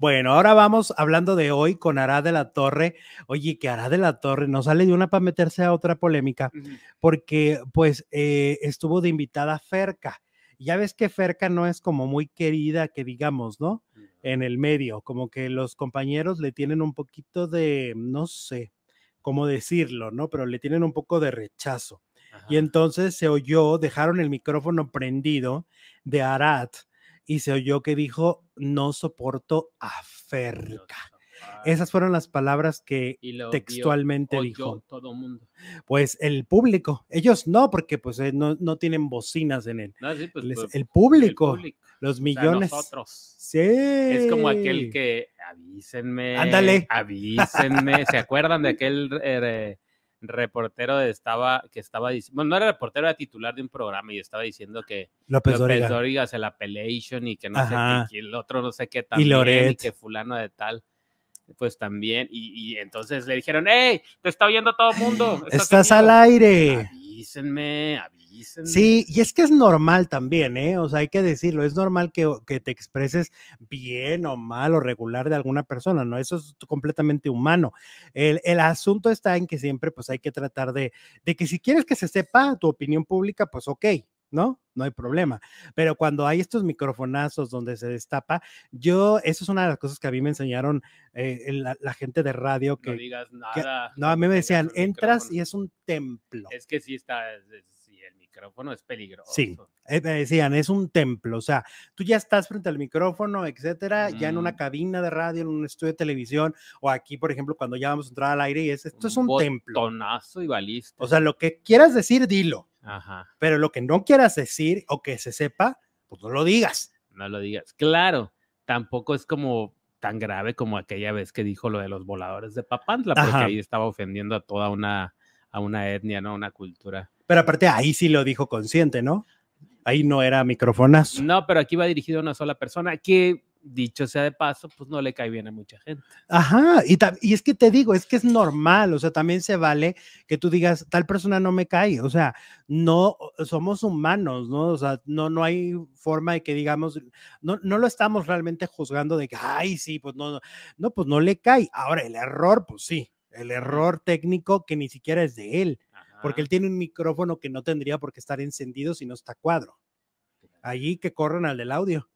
Bueno, ahora vamos hablando de hoy con Arad de la Torre. Oye, que Arad de la Torre no sale de una para meterse a otra polémica, porque pues eh, estuvo de invitada Ferca. Ya ves que Ferca no es como muy querida, que digamos, ¿no? En el medio, como que los compañeros le tienen un poquito de, no sé cómo decirlo, ¿no? Pero le tienen un poco de rechazo. Y entonces se oyó, dejaron el micrófono prendido de Arad, y se oyó que dijo, no soporto a Ferca. Esas fueron las palabras que textualmente dijo. Pues el público, ellos no, porque pues eh, no, tienen bocinas en él. Pues, pues, el, público, los millones. nosotros. Sí. Es como aquel que, avísenme, ándale, avísenme, ¿se acuerdan de aquel... Eh, reportero estaba, que estaba diciendo, bueno, no era reportero, era titular de un programa y estaba diciendo que López, López Dóriga el appellation y que no sé qué, el otro no sé qué también, y, que fulano de tal pues también, y, entonces le dijeron, hey, te está oyendo todo el mundo. Estás, al aire. Avísenme, avísenme Sí, y es que es normal también, ¿eh? O sea, hay que decirlo, es normal que, te expreses bien o mal o regular de alguna persona, ¿no? Eso es completamente humano. El, el asunto está en que siempre pues hay que tratar de, de que si quieres que se sepa tu opinión pública, pues ok, ¿no? No hay problema. Pero cuando hay estos microfonazos donde se destapa, yo, eso es una de las cosas que a mí me enseñaron eh, la, gente de radio que... No digas nada. no, a mí me decían, entras y es un templo. Es que si está, si el micrófono es peligroso. Sí, eh, me decían, es un templo, o sea, tú ya estás frente al micrófono, etcétera, ya en una mm. cabina de radio, en un estudio de televisión, o aquí, por ejemplo, cuando ya vamos a entrar al aire y es, esto es un templo. tonazo y O sea, lo que quieras decir, dilo Ajá. Pero lo que no quieras decir o que se sepa, pues no lo digas. No lo digas. Claro, tampoco es como tan grave como aquella vez que dijo lo de los voladores de Papantla, porque ahí estaba ofendiendo a toda una, a una etnia, ¿no? Una cultura. Pero aparte ahí sí lo dijo consciente, ¿no? Ahí no era micrófonas. No, pero aquí va dirigido a una sola persona que dicho sea de paso, pues no le cae bien a mucha gente. Ajá, y, y, es que te digo, es que es normal, o sea, también se vale que tú digas, tal persona no me cae, o sea, no somos humanos, ¿no? O sea, no, no hay forma de que digamos, no, lo estamos realmente juzgando de que, ay, sí, pues no, no, pues no le cae. Ahora, el error, pues sí, el error técnico que ni siquiera es de él, porque él tiene un micrófono que no tendría por qué estar encendido si no está cuadro. Allí que corren al del audio.